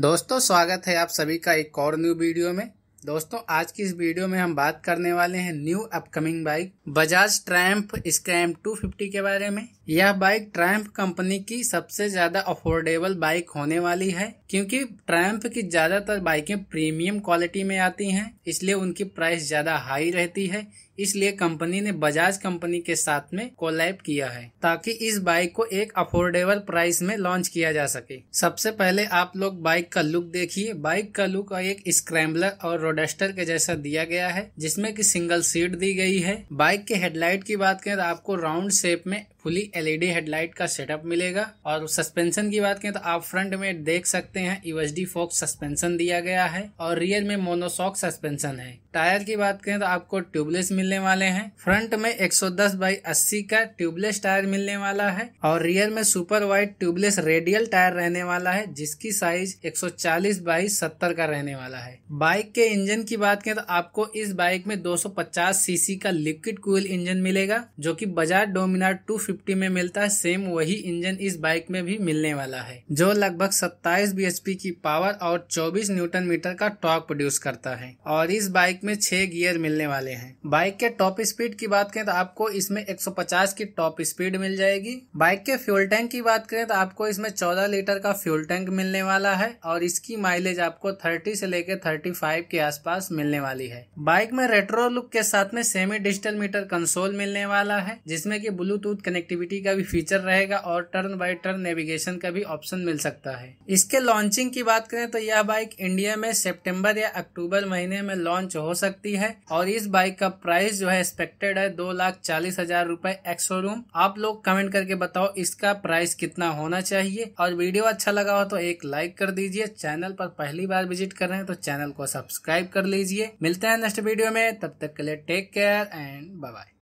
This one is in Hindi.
दोस्तों स्वागत है आप सभी का एक और न्यू वीडियो में दोस्तों आज की इस वीडियो में हम बात करने वाले हैं new upcoming bike Bajaj Triumph scram 250 के बारे में यह बाइक ट्रैम्प कंपनी की सबसे ज्यादा अफोर्डेबल बाइक होने वाली है क्योंकि ट्रैम्प की ज्यादातर बाइकें प्रीमियम क्वालिटी में आती हैं इसलिए उनकी प्राइस ज्यादा हाई रहती है इसलिए कंपनी ने बजाज कंपनी के साथ में कोलैब किया है ताकि इस बाइक को एक अफोर्डेबल प्राइस में लॉन्च किया जा सके सबसे पहले आप लोग बाइक का लुक देखिए बाइक का लुक एक स्क्रैम्बलर और रोडेस्टर के जैसा दिया गया है जिसमें की सिंगल सीट दी गई है बाइक के हेडलाइट की बात करें तो आपको राउंड शेप में फुली एलईडी हेडलाइट का सेटअप मिलेगा और सस्पेंशन की बात करें तो आप फ्रंट में देख सकते हैं यूएसडी फोक्स सस्पेंशन दिया गया है और रियर में मोनोसॉक सस्पेंशन है टायर की बात करें तो आपको ट्यूबलेस मिलने वाले हैं फ्रंट में 110 बाई 80 का ट्यूबलेस टायर मिलने वाला है और रियर में super wide tubeless radial tyre रहने वाला है जिसकी साइज 140 बाई सत्तर का रहने वाला है बाइक के इंजन की बात करें तो आपको इस बाइक में 250 सीसी का लिक्विड कूल इंजन मिलेगा जो की बजाज डोमिनार टू 250 में मिलता है सेम वही इंजन इस बाइक में भी मिलने वाला है जो लगभग 27 bhp की पावर और 24 न्यूटन मीटर का टॉर्क प्रोड्यूस करता है और इस बाइक में छह गियर मिलने वाले हैं बाइक के टॉप स्पीड की बात करें तो आपको इसमें 150 की टॉप स्पीड मिल जाएगी बाइक के फ्यूल टैंक की बात करें तो आपको इसमें चौदह लीटर का फ्यूल टैंक मिलने वाला है और इसकी माइलेज आपको थर्टी से लेकर थर्टी के आसपास मिलने वाली है बाइक में रेट्रो लुक के साथ में सेमी डिजिटल मीटर कंसोल मिलने वाला है जिसमें की ब्लूटूथ कनेक्ट कनेक्टिविटी का भी फीचर रहेगा और टर्न बाय टर्न नेविगेशन का भी ऑप्शन मिल सकता है इसके लॉन्चिंग की बात करें तो यह बाइक इंडिया में सेप्टेम्बर या अक्टूबर महीने में लॉन्च हो सकती है और इस बाइक का प्राइस जो है एक्सपेक्टेड है दो लाख चालीस हजार रूपए एक्स शोरूम आप लोग कमेंट करके बताओ इसका प्राइस कितना होना चाहिए और वीडियो अच्छा लगा हो तो एक लाइक कर दीजिए चैनल पर पहली बार विजिट कर रहे हैं तो चैनल को सब्सक्राइब कर लीजिए मिलते हैं नेक्स्ट वीडियो में तब तक के लिए टेक केयर एंड बाय